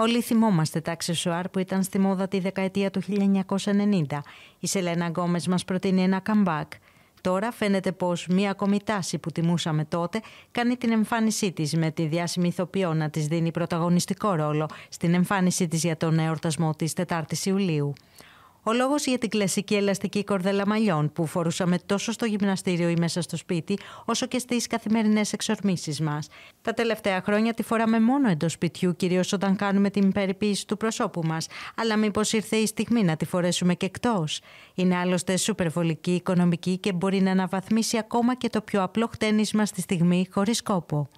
Όλοι θυμόμαστε τα αξεσουάρ που ήταν στη μόδα τη δεκαετία του 1990. Η Σελένα Γκόμες μας προτείνει ένα comeback. Τώρα φαίνεται πως μία ακόμη τάση που τιμούσαμε τότε κάνει την εμφάνισή της με τη διάσημη ηθοποιό να της δίνει πρωταγωνιστικό ρόλο στην εμφάνισή της για τον εορτασμό της 4ης Ιουλίου. Ο λόγος για την κλασική ελαστική κορδέλα μαλλιών που φορούσαμε τόσο στο γυμναστήριο ή μέσα στο σπίτι, όσο και στις καθημερινές εξορμήσεις μας. Τα τελευταία χρόνια τη φοράμε μόνο εντός σπιτιού, κυρίως όταν κάνουμε την περιποίηση του προσώπου μας. Αλλά μήπως ήρθε η στιγμή να τη φορέσουμε και εκτός. Είναι άλλωστε σούπερ οικονομική και μπορεί να αναβαθμίσει ακόμα και το πιο απλό χτένισμα στη στιγμή χωρίς κόπο.